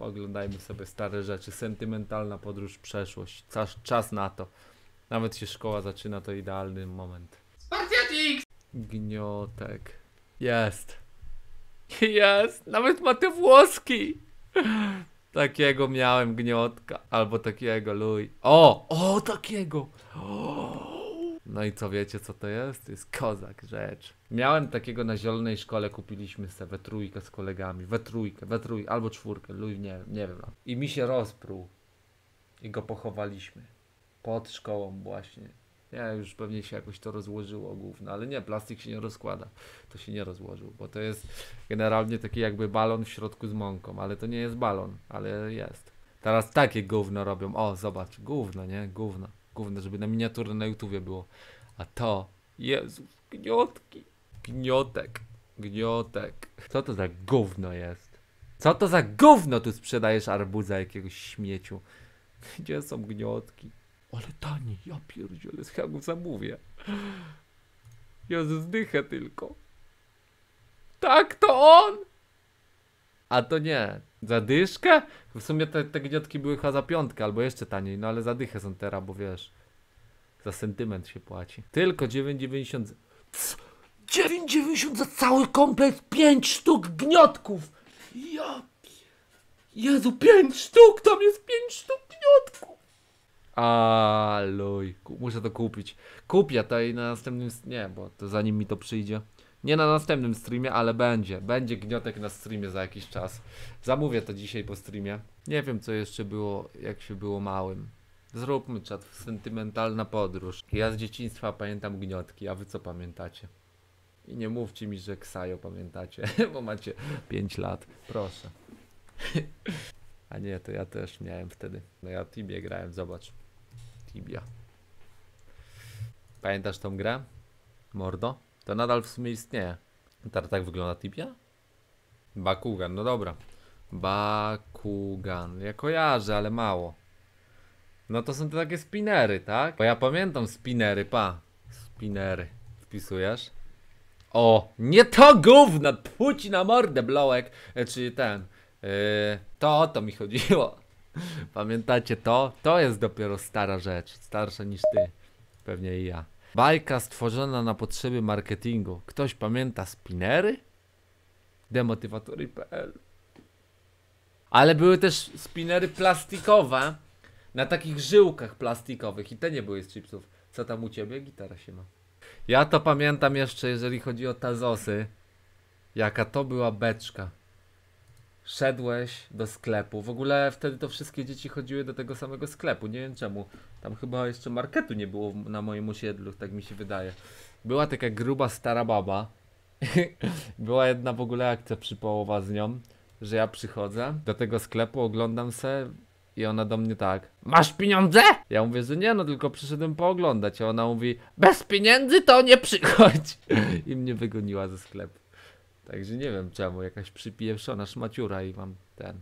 Oglądajmy sobie stare rzeczy. Sentymentalna podróż przeszłość. Czas, czas na to. Nawet się szkoła zaczyna, to idealny moment. Spartiatik! Gniotek. Jest. Jest! Nawet ma te włoski! Takiego miałem gniotka. Albo takiego, luj. O! O, takiego! O! No i co wiecie, co to jest? To jest kozak rzecz. Miałem takiego na zielonej szkole, kupiliśmy sobie we trójkę z kolegami, we trójkę, we trójkę, albo czwórkę, lub nie, nie wiem. I mi się rozprół. I go pochowaliśmy. Pod szkołą właśnie. Ja już pewnie się jakoś to rozłożyło głównie, ale nie, plastik się nie rozkłada. To się nie rozłożył, bo to jest generalnie taki jakby balon w środku z mąką, ale to nie jest balon, ale jest. Teraz takie gówno robią. O, zobacz, gówno, nie? Gówno gówno, żeby na miniaturę na YouTubie było. A to, Jezu, gniotki, gniotek, gniotek. Co to za gówno jest? Co to za gówno tu sprzedajesz arbuza jakiegoś śmieciu? Gdzie są gniotki? Ale tani, ja pierdziele z Hagu zamówię. Ja zdychę tylko. Tak to on! A to nie. Zadyszkę? W sumie te, te gniotki były chyba za piątkę albo jeszcze taniej, no ale za dychę są teraz, bo wiesz, za sentyment się płaci. Tylko 9,90. 9,90 za cały komplet 5 sztuk gniotków! Ja... Jezu, 5 sztuk! Tam jest 5 sztuk gniotków! luj, muszę to kupić. Kupię to i na następnym... Nie, bo to zanim mi to przyjdzie. Nie na następnym streamie, ale będzie. Będzie gniotek na streamie za jakiś czas. Zamówię to dzisiaj po streamie. Nie wiem, co jeszcze było, jak się było małym. Zróbmy czat, sentymentalna podróż. Ja z dzieciństwa pamiętam gniotki, a wy co pamiętacie? I nie mówcie mi, że Ksajo pamiętacie, bo macie 5 lat. Proszę. A nie, to ja też miałem wtedy. No ja Tibie grałem, zobacz. Tibia. Pamiętasz tą grę? Mordo? To nadal w sumie istnieje. Tar tak wygląda Tibia? Bakugan, no dobra. Bakugan. Ja kojarzę, ale mało. No to są te takie spinery, tak? Bo ja pamiętam spinery, pa. Spinery. Wpisujesz? O, nie to gówno! Puć na mordę, blołek. E, ten. E, to o to mi chodziło. Pamiętacie to? To jest dopiero stara rzecz. Starsza niż ty. Pewnie i ja. Bajka stworzona na potrzeby marketingu. Ktoś pamięta spinery? Demotywatory.pl Ale były też spinery plastikowe na takich żyłkach plastikowych i te nie były z chipsów. Co tam u ciebie? Gitara się ma. Ja to pamiętam jeszcze, jeżeli chodzi o Tazosy. Jaka to była beczka. Szedłeś do sklepu. W ogóle wtedy to wszystkie dzieci chodziły do tego samego sklepu. Nie wiem czemu. Tam chyba jeszcze marketu nie było na moim osiedlu, tak mi się wydaje. Była taka gruba stara baba. była jedna w ogóle akcja połowa z nią, że ja przychodzę do tego sklepu, oglądam se i ona do mnie tak Masz pieniądze? Ja mówię, że nie, no tylko przyszedłem pooglądać. A ona mówi, bez pieniędzy to nie przychodź. I mnie wygoniła ze sklepu. Także nie wiem czemu, jakaś przypiewszona szmaciura i mam ten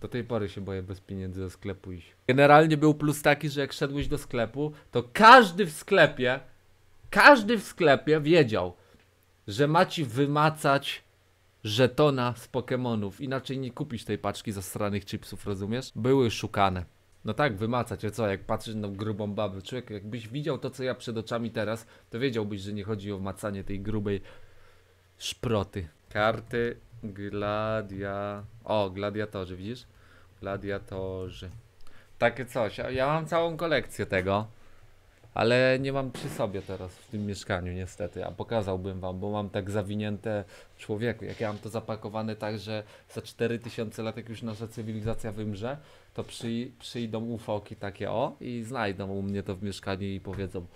do tej pory się boję bez pieniędzy do sklepu iść. Generalnie był plus taki, że jak szedłeś do sklepu, to każdy w sklepie, każdy w sklepie wiedział, że ma ci wymacać żetona z Pokémonów. Inaczej nie kupisz tej paczki stranych chipsów, rozumiesz? Były szukane. No tak, wymacać, a co, jak patrzysz na grubą babę. Człowiek, jakbyś widział to, co ja przed oczami teraz, to wiedziałbyś, że nie chodzi o wmacanie tej grubej szproty. Karty Gladia... O, gladiatorzy, widzisz? Gladiatorzy. Takie coś. Ja mam całą kolekcję tego. Ale nie mam przy sobie teraz w tym mieszkaniu niestety, a pokazałbym wam, bo mam tak zawinięte człowieku, jak ja mam to zapakowane tak, że za 4000 lat jak już nasza cywilizacja wymrze, to przy, przyjdą ufoki takie o i znajdą u mnie to w mieszkaniu i powiedzą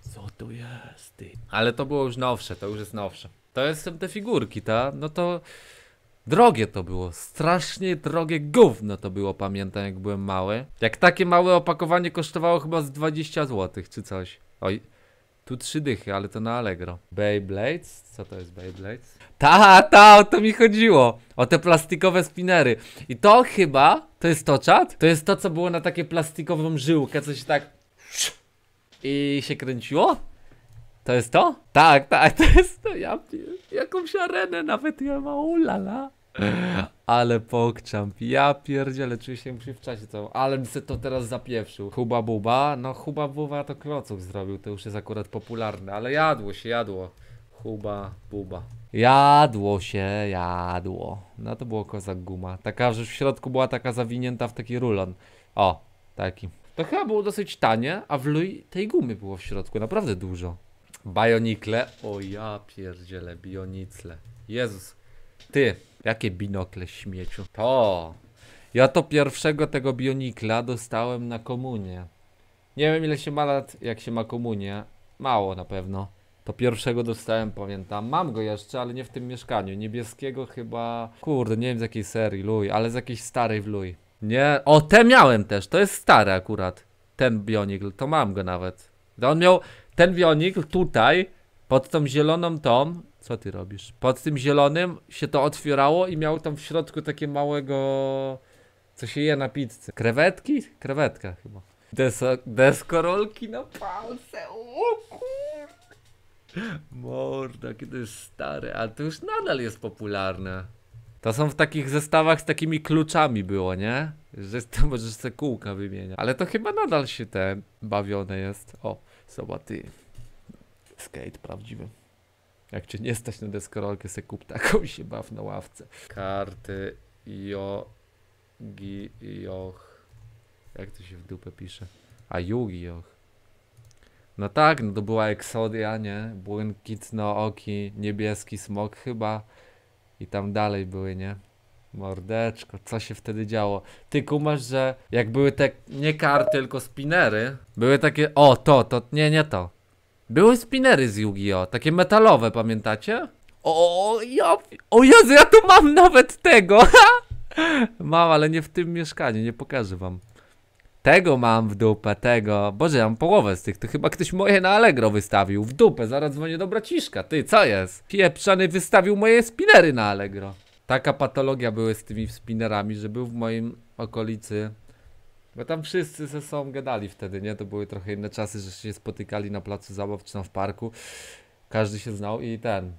co tu jest? Ale to było już nowsze, to już jest nowsze to jestem te figurki, ta, no to drogie to było, strasznie drogie gówno to było, pamiętam jak byłem mały. Jak takie małe opakowanie kosztowało chyba z 20 zł czy coś. Oj, tu trzy dychy, ale to na Allegro. Beyblades? Co to jest Beyblades? Ta, ta, o to mi chodziło. O te plastikowe spinery. I to chyba, to jest to czat? To jest to, co było na takie plastikową żyłkę, coś tak... I się kręciło? To jest to? Tak, tak, to jest to. Ja, jakąś arenę nawet ja ma, ulala. Ale pokczamp, ja pierdzielę, czuję się przy w czasie to, ale bym se to teraz zapiewszył. Huba Buba, no Huba Buba to kloców zrobił, to już jest akurat popularne, ale jadło się, jadło. Huba Buba. Jadło się, jadło. No to było kozak guma. Taka, że w środku była taka zawinięta w taki rulon. O, taki. To chyba było dosyć tanie, a w tej gumy było w środku naprawdę dużo. Bionikle, O ja pierdziele, bionicle. Jezus. Ty, jakie binokle śmieciu. To. Ja to pierwszego tego bionikla dostałem na komunie. Nie wiem ile się ma lat, jak się ma komunię. Mało na pewno. To pierwszego dostałem, pamiętam. Mam go jeszcze, ale nie w tym mieszkaniu. Niebieskiego chyba... Kurde, nie wiem z jakiej serii, luj, ale z jakiejś starej w luj. Nie, o te miałem też, to jest stary akurat. Ten bionikl, to mam go nawet. On miał ten wionik tutaj, pod tą zieloną tą, co ty robisz? Pod tym zielonym się to otwierało i miał tam w środku takie małego, co się je na pizzy. Krewetki? Krewetka chyba. Des deskorolki na palce, o Morda, jakie to jest stare, ale to już nadal jest popularne. To są w takich zestawach z takimi kluczami było, nie? Że to możesz sobie kółka wymieniać. Ale to chyba nadal się te bawione jest. O. Sobaty. Skate prawdziwy. Jak cię nie stać na deskorolkę, se kup taką się baw na ławce. Karty jogi joch. Jak to się w dupę pisze? A jugi joch. No tak, no to była Exodia, nie? Błękitno oki, niebieski smok chyba. I tam dalej były, nie? Mordeczko, co się wtedy działo? Ty kumasz, że jak były te, nie karty, tylko spinery Były takie, o to, to, nie, nie to Były spinery z Yu-Gi-Oh! Takie metalowe, pamiętacie? O, ja, o Jezu, ja tu mam nawet tego Mam, ale nie w tym mieszkaniu, nie pokażę wam tego mam w dupę, tego. Boże, ja mam połowę z tych. To chyba ktoś moje na Allegro wystawił. W dupę, zaraz dzwonię do braciszka. Ty, co jest? Pieprzany wystawił moje spinery na Allegro taka patologia były z tymi spinnerami, że był w moim okolicy. Bo tam wszyscy ze sobą gadali wtedy, nie? To były trochę inne czasy, że się spotykali na placu zabaw czy tam w parku. Każdy się znał i ten.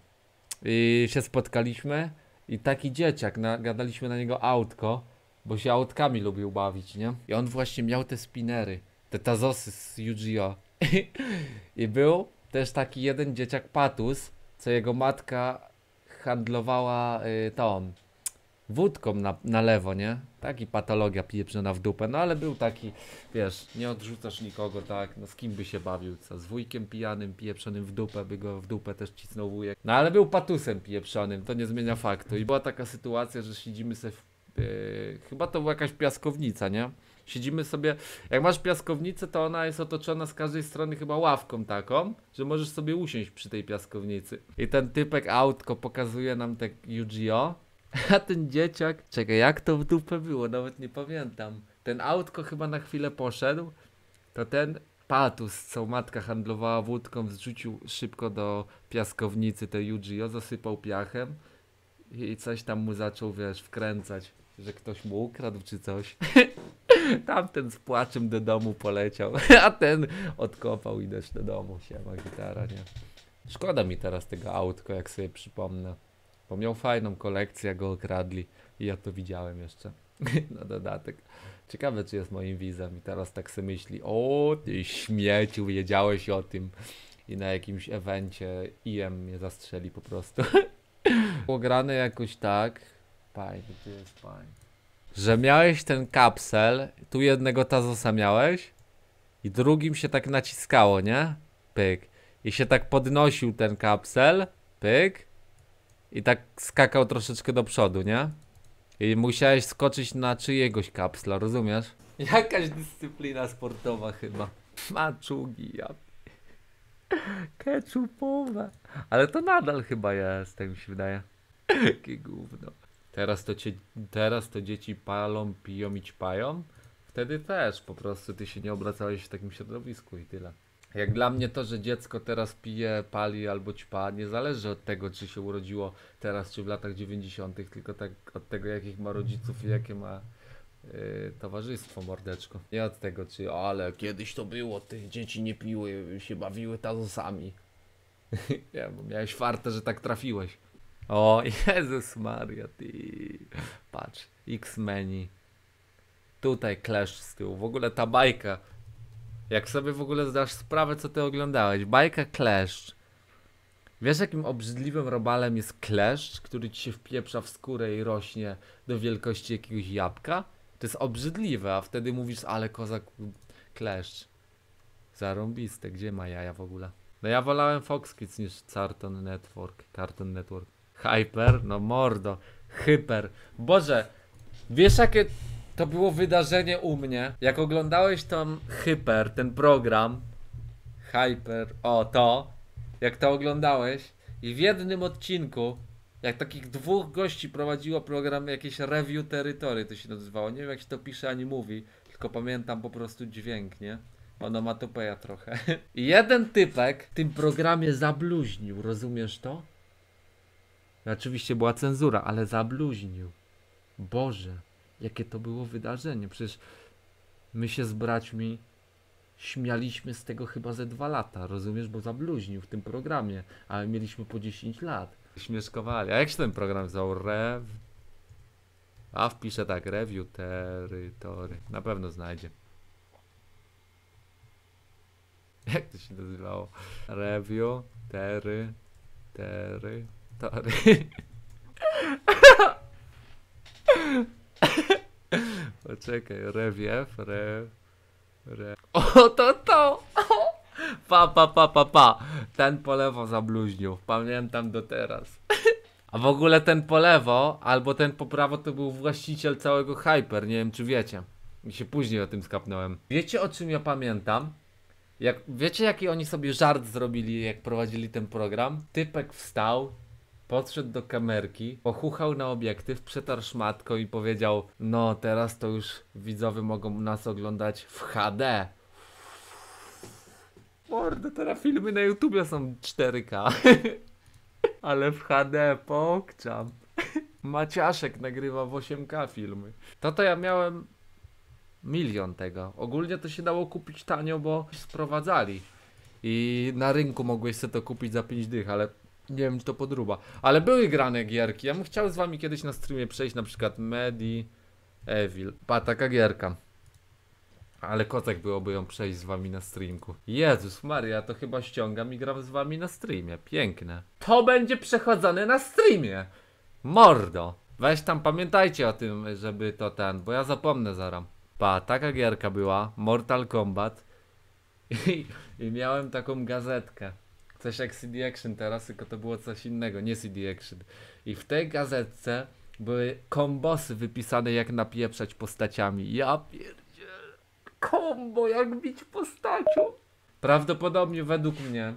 I się spotkaliśmy i taki dzieciak, na, gadaliśmy na niego autko, bo się autkami lubił bawić, nie? I on właśnie miał te spinery, te tazosy z UGO. I był też taki jeden dzieciak Patus, co jego matka handlowała y, tą wódką na, na lewo, nie? Taki patologia pieprzona w dupę, no ale był taki, wiesz, nie odrzucasz nikogo, tak? No z kim by się bawił, co? Z wujkiem pijanym, pieprzonym w dupę, by go w dupę też cisnął wujek. No ale był patusem pieprzonym, to nie zmienia faktu. I była taka sytuacja, że siedzimy sobie w, y, chyba to była jakaś piaskownica, nie? Siedzimy sobie, jak masz piaskownicę, to ona jest otoczona z każdej strony chyba ławką taką, że możesz sobie usiąść przy tej piaskownicy. I ten typek autko pokazuje nam te UGO, a ten dzieciak, czekaj, jak to w dupę było, nawet nie pamiętam. Ten autko chyba na chwilę poszedł, to ten patus, co matka handlowała wódką, zrzucił szybko do piaskownicy te UGO, zasypał piachem i coś tam mu zaczął, wiesz, wkręcać, że ktoś mu ukradł czy coś. Tamten z płaczem do domu poleciał, a ten odkopał i też do domu. ma gitara, nie? Szkoda mi teraz tego autko, jak sobie przypomnę. Bo miał fajną kolekcję, go okradli i ja to widziałem jeszcze. Na dodatek. Ciekawe, czy jest moim wizem i teraz tak sobie myśli, o ty śmieciu, wiedziałeś o tym. I na jakimś evencie IM mnie zastrzeli po prostu. Pograne jakoś tak. Pań, gdzie jest pań? Że miałeś ten kapsel, tu jednego tazosa miałeś i drugim się tak naciskało, nie? Pyk. I się tak podnosił ten kapsel, pyk. I tak skakał troszeczkę do przodu, nie? I musiałeś skoczyć na czyjegoś kapsla, rozumiesz? Jakaś dyscyplina sportowa chyba. Maczugi, ja Ketchupowe. Ale to nadal chyba jest, tak mi się wydaje. Jakie gówno. Teraz to, cię, teraz to dzieci palą, piją i ćpają. Wtedy też po prostu ty się nie obracałeś w takim środowisku i tyle. Jak dla mnie to, że dziecko teraz pije, pali albo ćpa, nie zależy od tego, czy się urodziło teraz, czy w latach 90., tylko tak od tego, jakich ma rodziców i jakie ma Yy, towarzystwo, mordeczko. Nie od tego, czy ale kiedyś to było, ty dzieci nie piły, się bawiły tazosami. nie, bo miałeś fartę, że tak trafiłeś. O, Jezus Maria, ty. Patrz, X-Meni. Tutaj Clash z tyłu. W ogóle ta bajka. Jak sobie w ogóle zdasz sprawę, co ty oglądałeś. Bajka Clash. Wiesz, jakim obrzydliwym robalem jest kleszcz, który ci się wpieprza w skórę i rośnie do wielkości jakiegoś jabłka? To jest obrzydliwe, a wtedy mówisz, ale kozak kleszcz. Zarąbiste, gdzie ma jaja w ogóle? No ja wolałem Fox Kids niż Cartoon Network, Cartoon Network. Hyper, no mordo, hyper. Boże, wiesz jakie to było wydarzenie u mnie? Jak oglądałeś tam hyper, ten program, hyper, o to, jak to oglądałeś i w jednym odcinku, jak takich dwóch gości prowadziło program jakieś review terytory, to się nazywało, nie wiem jak się to pisze ani mówi, tylko pamiętam po prostu dźwięk, nie? Onomatopeja trochę. I jeden typek w tym programie zabluźnił, rozumiesz to? Oczywiście była cenzura, ale zabluźnił. Boże, jakie to było wydarzenie. Przecież my się z braćmi śmialiśmy z tego chyba ze dwa lata, rozumiesz? Bo zabluźnił w tym programie, ale mieliśmy po 10 lat. Śmieszkowali. A jak się ten program wziął? Rew... A wpiszę tak, review terytory. Na pewno znajdzie. Jak to się nazywało? Review tery... tery stary. Poczekaj, rewiew, re... re... O, to to! Pa, pa, pa, pa, pa. Ten po lewo zabluźnił. Pamiętam do teraz. A w ogóle ten po lewo, albo ten po prawo to był właściciel całego Hyper, nie wiem czy wiecie. Mi się później o tym skapnąłem. Wiecie o czym ja pamiętam? Jak, wiecie jaki oni sobie żart zrobili jak prowadzili ten program? Typek wstał, podszedł do kamerki, pochuchał na obiektyw, przetarł szmatko i powiedział: No, teraz to już widzowie mogą nas oglądać w HD. Mordo, teraz filmy na YouTubie są 4K. Ale w HD pokczam. Maciaszek nagrywa w 8K filmy. To to ja miałem milion tego. Ogólnie to się dało kupić tanio, bo sprowadzali. I na rynku mogłeś sobie to kupić za 5 dych, ale nie wiem, czy to podruba. Ale były grane gierki. Ja bym chciał z wami kiedyś na streamie przejść na przykład Medi Evil. Pa, taka gierka. Ale kotek byłoby ją przejść z wami na streamku. Jezus Maria, to chyba ściągam i gram z wami na streamie. Piękne. To będzie przechodzone na streamie. Mordo. Weź tam pamiętajcie o tym, żeby to ten, bo ja zapomnę zaraz. Pa, taka gierka była. Mortal Kombat. I, i miałem taką gazetkę. Coś jak CD Action teraz, tylko to było coś innego, nie CD Action. I w tej gazetce były kombosy wypisane jak napieprzać postaciami. Ja pierdziel, Kombo, jak bić postacią. Prawdopodobnie według mnie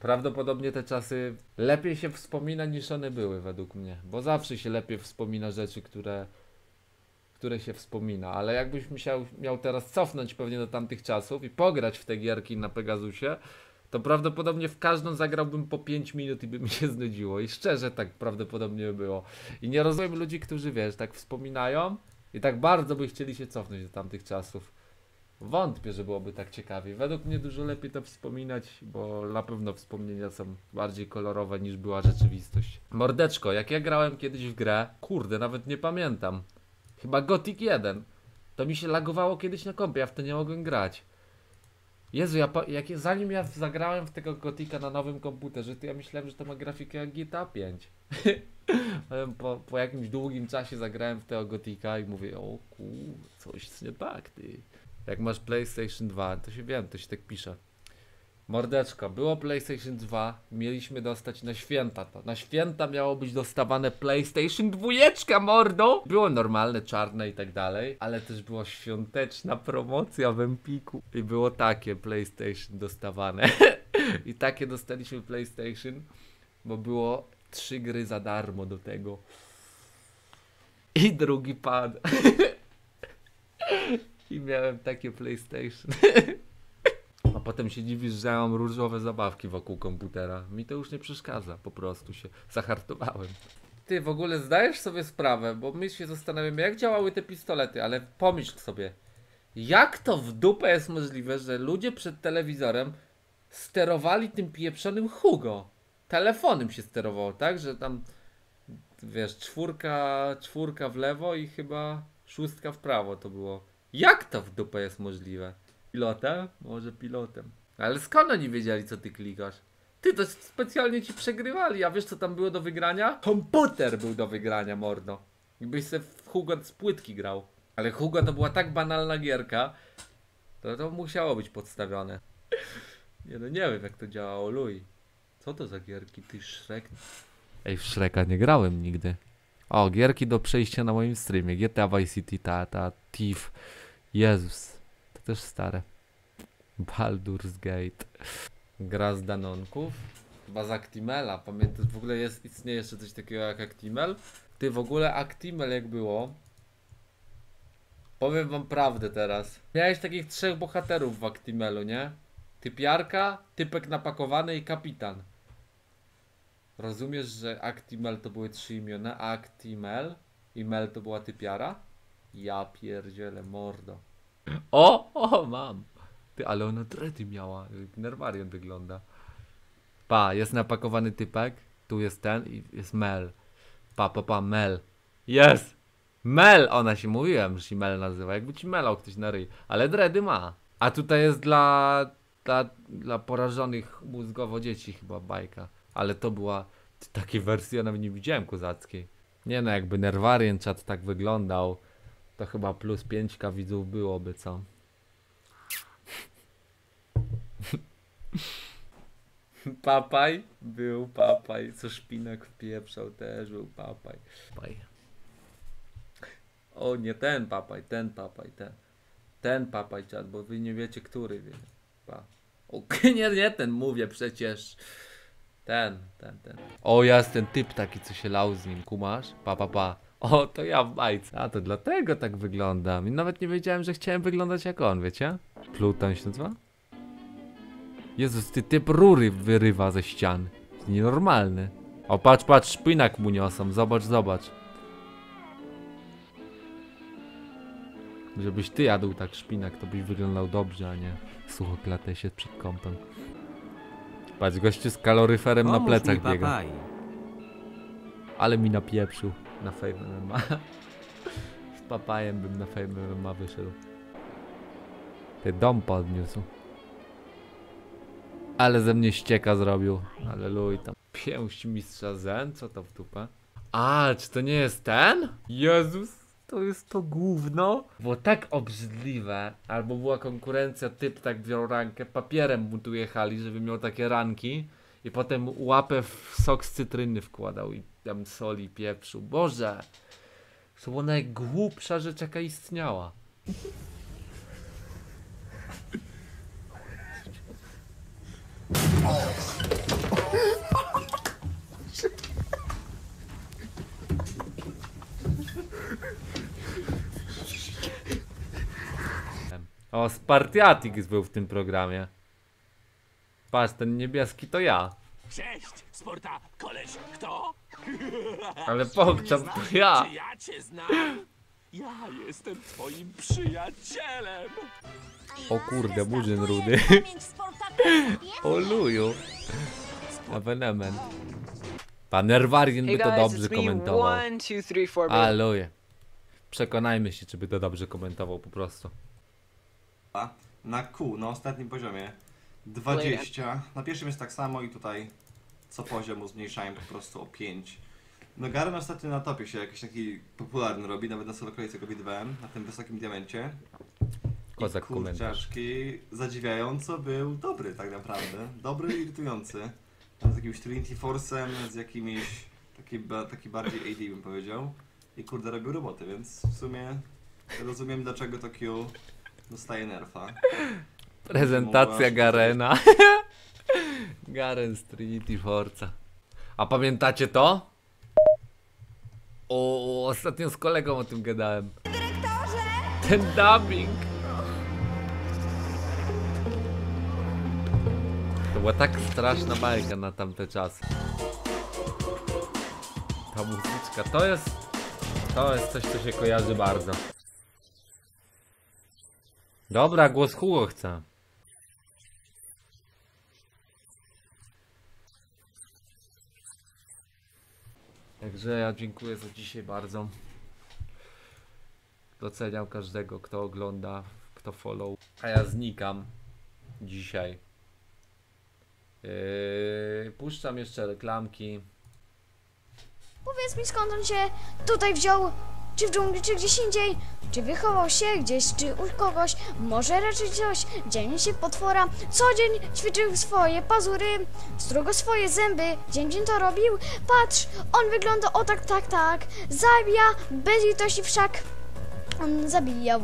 Prawdopodobnie te czasy lepiej się wspomina niż one były według mnie, bo zawsze się lepiej wspomina rzeczy, które, które się wspomina, ale jakbyś miał teraz cofnąć pewnie do tamtych czasów i pograć w te gierki na Pegasusie, to prawdopodobnie w każdą zagrałbym po 5 minut i by mi się znudziło. I szczerze tak prawdopodobnie było. I nie rozumiem ludzi, którzy wiesz, tak wspominają i tak bardzo by chcieli się cofnąć do tamtych czasów. Wątpię, że byłoby tak ciekawie. Według mnie dużo lepiej to wspominać, bo na pewno wspomnienia są bardziej kolorowe niż była rzeczywistość. Mordeczko, jak ja grałem kiedyś w grę, kurde, nawet nie pamiętam. Chyba Gothic 1. To mi się lagowało kiedyś na kompie, ja w to nie mogłem grać. Jezu, ja, jak, zanim ja zagrałem w tego Gotika na nowym komputerze, to ja myślałem, że to ma grafikę jak GTA 5. po, po, jakimś długim czasie zagrałem w tego Gotika i mówię, o kur, coś jest nie tak, ty. Jak masz PlayStation 2, to się wiem, to się tak pisze. Mordeczko, było PlayStation 2, mieliśmy dostać na święta to. Na święta miało być dostawane PlayStation 2, mordo! Było normalne, czarne i tak dalej, ale też była świąteczna promocja w Empiku. I było takie PlayStation dostawane. I takie dostaliśmy PlayStation, bo było trzy gry za darmo do tego. I drugi pad. I miałem takie PlayStation. A potem się dziwisz, że ja mam różowe zabawki wokół komputera. Mi to już nie przeszkadza, po prostu się zahartowałem. Ty w ogóle zdajesz sobie sprawę, bo my się zastanawiamy, jak działały te pistolety, ale pomyśl sobie, jak to w dupę jest możliwe, że ludzie przed telewizorem sterowali tym pieprzonym Hugo? Telefonem się sterowało, tak? Że tam, wiesz, czwórka, czwórka w lewo i chyba szóstka w prawo to było. Jak to w dupę jest możliwe? Pilota? Może pilotem. Ale skąd oni wiedzieli, co ty klikasz? Ty, to specjalnie ci przegrywali, a wiesz co tam było do wygrania? Komputer był do wygrania, mordo. Jakbyś se w Hugo z płytki grał. Ale Hugo to była tak banalna gierka, to to musiało być podstawione. Nie no, nie wiem jak to działało, luj. Co to za gierki, ty Shrek? Ej, w Shreka nie grałem nigdy. O, gierki do przejścia na moim streamie. GTA Vice City, ta, ta, Thief. Jezus też stare. Baldur's Gate. Gra z Danonków. Chyba z Actimela. Pamiętasz, w ogóle jest, istnieje jeszcze coś takiego jak Actimel? Ty w ogóle Actimel jak było? Powiem wam prawdę teraz. Miałeś takich trzech bohaterów w Actimelu, nie? Typiarka, typek napakowany i kapitan. Rozumiesz, że Actimel to były trzy imiona, a Actimel i Mel to była typiara? Ja pierdzielę, mordo. O, o, mam. Ty, ale ona dredy miała. Nerwarian wygląda. Pa, jest napakowany typek. Tu jest ten i jest Mel. Pa, pa, pa, Mel. Jest! Mel! Ona się mówiłem, że się Mel nazywa. Jakby ci melał ktoś na ryj. Ale dredy ma. A tutaj jest dla, dla, dla porażonych mózgowo dzieci chyba bajka. Ale to była... Takiej wersji ja nawet nie widziałem kuzackiej. Nie no, jakby Nerwarian chat tak wyglądał to chyba plus 5k widzów byłoby, co? Papaj? Był papaj. Co szpinak pieprzał też był papaj. papaj. O, nie ten papaj, ten papaj, ten. Ten papaj czat, bo wy nie wiecie, który. Wie. Pa. O, nie, nie ten, mówię przecież. Ten, ten, ten. O, jest ten typ taki, co się lał z nim, kumasz? Pa, pa, pa. O, to ja w bajce. A, to dlatego tak wyglądam. I nawet nie wiedziałem, że chciałem wyglądać jak on, wiecie? Pluton się nazywa? Jezus, ty typ rury wyrywa ze ścian. Jest nienormalny. O, patrz, patrz, szpinak mu niosą. Zobacz, zobacz. Żebyś ty jadł tak szpinak, to byś wyglądał dobrze, a nie sucho klatę się przed kątem. Patrz, gościu z kaloryferem Pomóż na plecach biega. Ale mi napieprzył na Fame MMA. Z papajem bym na Fame MMA wyszedł. Ty dom podniósł. Ale ze mnie ścieka zrobił. Aleluj tam. Pięść mistrza Zen? Co to w dupę? A, czy to nie jest ten? Jezus, to jest to gówno. Było tak obrzydliwe, albo była konkurencja, typ tak wziął rankę, papierem mu tu jechali, żeby miał takie ranki i potem łapę w sok z cytryny wkładał i tam soli, pieprzu. Boże! To była najgłupsza rzecz, jaka istniała. O, Spartiatik był w tym programie. Patrz, ten niebieski to ja. Cześć, Sporta, koleś, kto? Ale Bogdan, to ja! ja cię znam? Ja jestem twoim przyjacielem! O kurde, burzyn rudy. o luju. Ewenement. Pan Erwarin by to dobrze komentował. Aleluja. Przekonajmy się, czy by to dobrze komentował po prostu. Na Q, na ostatnim poziomie. 20. Na pierwszym jest tak samo i tutaj co poziomu zmniejszałem po prostu o 5. No Garen ostatnio na topie się jakiś taki popularny robi, nawet na soloklejce go bitwałem, na tym wysokim diamencie. Kozak kurczaczki zadziwiająco był dobry tak naprawdę. Dobry i irytujący. Z jakimś Trinity Force'em, z jakimiś taki, taki bardziej AD bym powiedział. I kurde robił roboty, więc w sumie rozumiem dlaczego Q dostaje nerfa. Prezentacja Garena. Garen z Trinity Forza. A pamiętacie to? O, ostatnio z kolegą o tym gadałem. Dyrektorze! Ten dubbing! To była tak straszna bajka na tamte czasy. Ta muzyczka, to jest... To jest coś, co się kojarzy bardzo. Dobra, głos Hugo chce. Także ja dziękuję za dzisiaj bardzo. Doceniam każdego, kto ogląda, kto follow. A ja znikam dzisiaj. Yy, puszczam jeszcze reklamki. Powiedz mi skąd on się tutaj wziął czy w dżungli, czy gdzieś indziej. Czy wychował się gdzieś, czy u kogoś, może raczej coś. Dzień się potwora, co dzień ćwiczył swoje pazury, strugo swoje zęby, dzień dzień to robił. Patrz, on wygląda o tak, tak, tak, zabija, bez litości wszak. On zabijał